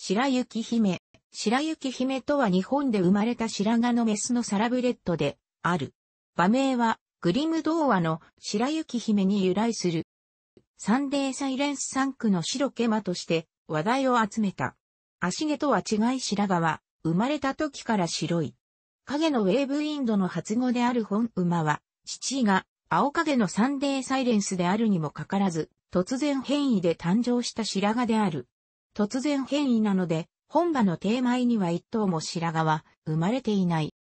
白雪姫。白雪姫とは日本で生まれた白髪のメスのサラブレッドである。馬名はグリム童話の白雪姫に由来する。サンデーサイレンス3区の白毛馬として話題を集めた。足毛とは違い白髪は生まれた時から白い。影のウェーブインドの発語である本馬は父が青影のサンデーサイレンスであるにもかからず突然変異で誕生した白髪である。突然変異なので、本場の定米には一頭も白髪は生まれていない。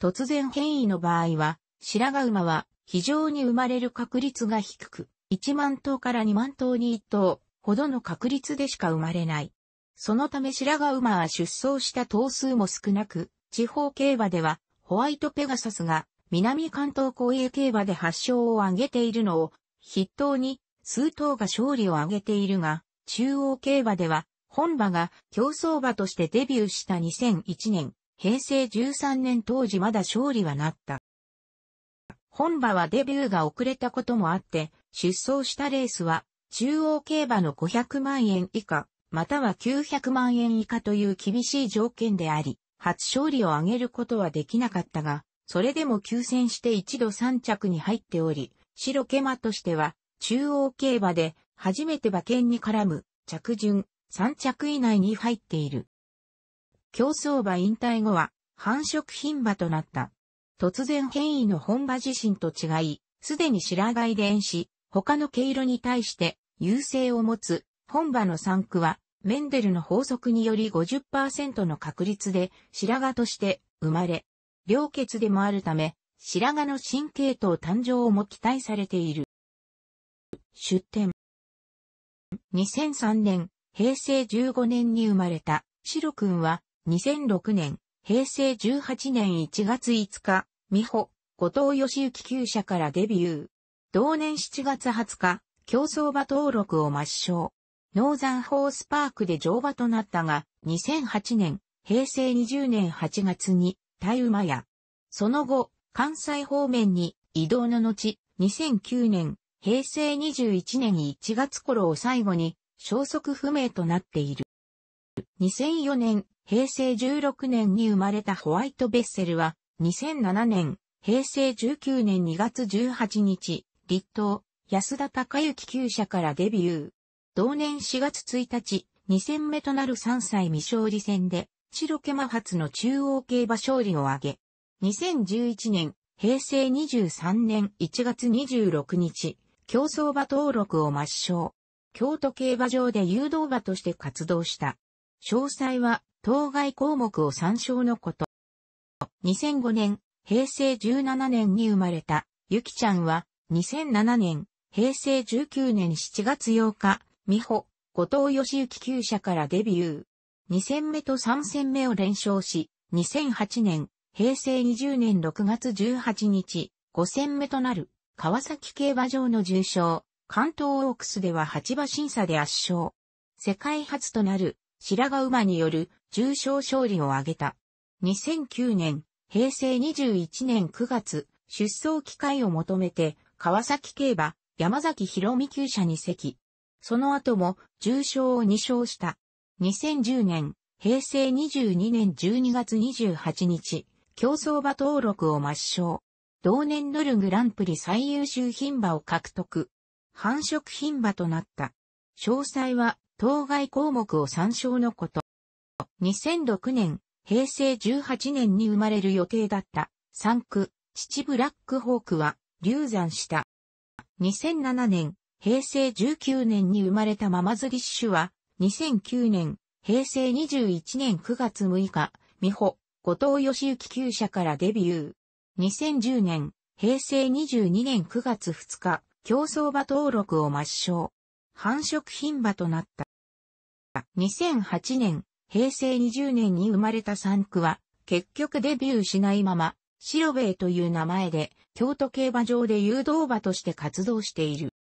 突然変異の場合は、白髪馬は非常に生まれる確率が低く、1万頭から2万頭に1頭ほどの確率でしか生まれない。そのため白髪馬は出走した頭数も少なく、地方競馬ではホワイトペガサスが南関東公営競馬で発祥を挙げているのを筆頭に数頭が勝利を挙げているが、中央競馬では、本馬が競争馬としてデビューした2001年、平成13年当時まだ勝利はなった。本馬はデビューが遅れたこともあって、出走したレースは、中央競馬の500万円以下、または900万円以下という厳しい条件であり、初勝利を挙げることはできなかったが、それでも急戦して一度3着に入っており、白毛馬としては、中央競馬で初めて馬券に絡む、着順、3着以内に入っている。競争馬引退後は、繁殖品馬となった。突然変異の本馬自身と違い、すでに白髪で演し、他の毛色に対して優勢を持つ本馬の産区は、メンデルの法則により50%の確率で白髪として生まれ、両血でもあるため、白髪の新系統誕生をも期待されている。出典2003年、平成15年に生まれた、シロんは、2006年、平成18年1月5日、美穂、後藤義行旧社からデビュー。同年7月20日、競走馬登録を抹消。ノーザンホースパークで乗馬となったが、2008年、平成20年8月に、ウ馬や、その後、関西方面に移動の後、2009年、平成21年1月頃を最後に消息不明となっている。2004年、平成16年に生まれたホワイト・ベッセルは、2007年、平成19年2月18日、立東、安田隆之旧社からデビュー。同年4月1日、2戦目となる3歳未勝利戦で、白毛間発の中央競馬勝利を挙げ、2011年、平成23年1月26日、競争馬登録を抹消。京都競馬場で誘導馬として活動した。詳細は、当該項目を参照のこと。2005年、平成17年に生まれた、ゆきちゃんは、2007年、平成19年7月8日、美穂、後藤義行旧社からデビュー。2戦目と3戦目を連勝し、2008年、平成20年6月18日、5戦目となる川崎競馬場の重賞、関東オークスでは8馬審査で圧勝。世界初となる白髪馬による重賞勝利を挙げた。2009年、平成21年9月、出走機会を求めて、川崎競馬、山崎博美厩舎に席。その後も重賞を2勝した。2010年、平成22年12月28日、競争馬登録を抹消。同年ノルグランプリ最優秀品馬を獲得。繁殖品馬となった。詳細は、当該項目を参照のこと。2006年、平成18年に生まれる予定だった、産区、父ブラックホークは、流産した。2007年、平成19年に生まれたママズリッシュは、2009年、平成21年9月6日、美穂、後藤義行厩舎からデビュー。2010年、平成22年9月2日、競争馬登録を抹消。繁殖品馬となった。2008年、平成20年に生まれた三区は、結局デビューしないまま、白兵衛という名前で、京都競馬場で誘導馬として活動している。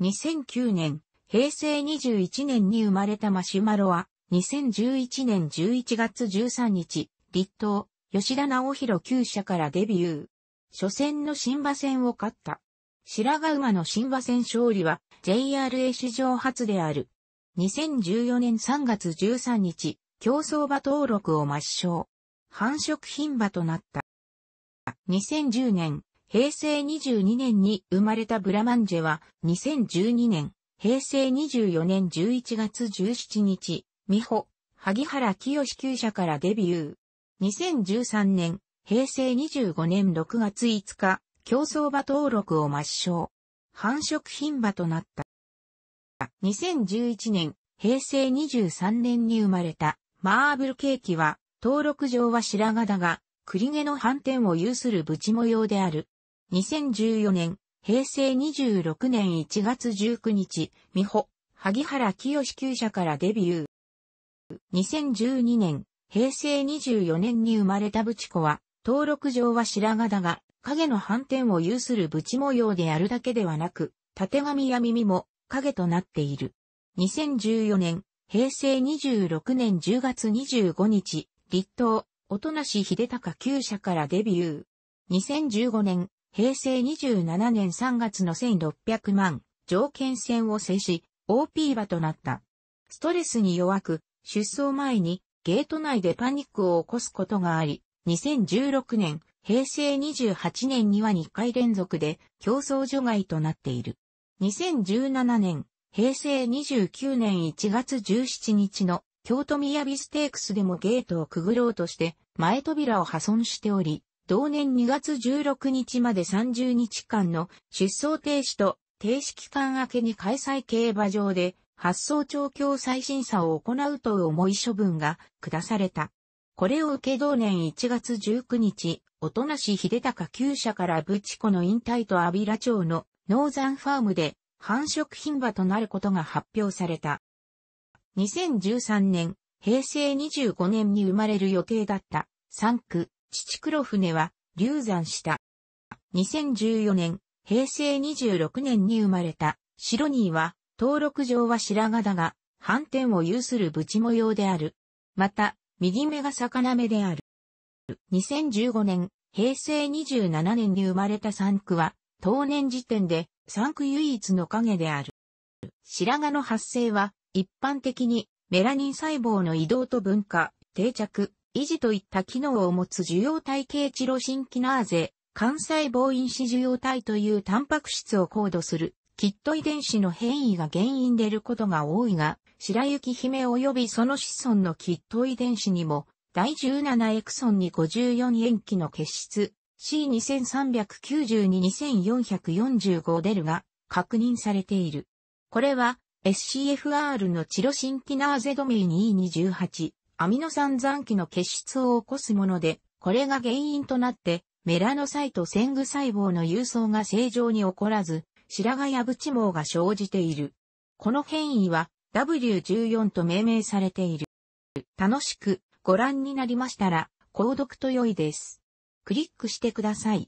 2009年、平成21年に生まれたマシュマロは、2011年11月13日、立東、吉田直弘旧社からデビュー。初戦の新馬戦を勝った。白髪馬の新馬戦勝利は JRA 史上初である。2014年3月13日、競争馬登録を抹消。繁殖品馬となった。2010年、平成22年に生まれたブラマンジェは、2012年、平成24年11月17日、美穂、萩原清旧社からデビュー。2013年、平成25年6月5日、競争馬登録を抹消。繁殖品馬となった。2011年、平成23年に生まれたマーブルケーキは、登録上は白髪だが、栗毛の反転を有するブチ模様である。2014年、平成26年1月19日、美穂、萩原清旧舎からデビュー。2012年、平成24年に生まれたブチコは、登録上は白髪だが、影の反転を有するブチ模様であるだけではなく、縦髪や耳も影となっている。2014年、平成26年10月25日、立東、音無秀隆旧社からデビュー。2015年、平成27年3月の1600万条件戦を制し、OP 馬となった。ストレスに弱く、出走前にゲート内でパニックを起こすことがあり、2016年、平成28年には2回連続で競争除外となっている。2017年、平成29年1月17日の京都宮ビステークスでもゲートをくぐろうとして前扉を破損しており、同年2月16日まで30日間の出走停止と停止期間明けに開催競馬場で発送調教再審査を行うと重い処分が下された。これを受け同年1月19日、おなし秀隆厩社からブチコの引退と阿ビラ町のノーザンファームで繁殖牝馬となることが発表された。2013年、平成25年に生まれる予定だった三区、父黒船は流産した。2014年、平成26年に生まれた白ーは登録上は白髪だが、反転を有するブチ模様である。また、右目が魚目である。2015年、平成27年に生まれた三区は、当年時点で三区唯一の影である。白髪の発生は、一般的にメラニン細胞の移動と分化、定着、維持といった機能を持つ受容体系チロシンキナーゼ、肝細胞因子受容体というタンパク質を高度するキット遺伝子の変異が原因でることが多いが、白雪姫及びその子孫のキット遺伝子にも、第17エクソンに54塩基の結質、C2392-2445 デルが確認されている。これは SCFR のチロシンキナーゼドメイ2218アミノ酸残基の結質を起こすもので、これが原因となってメラノサイト線具細胞の輸送が正常に起こらず、白髪やぶち毛が生じている。この変異は W14 と命名されている。楽しくご覧になりましたら、購読と良いです。クリックしてください。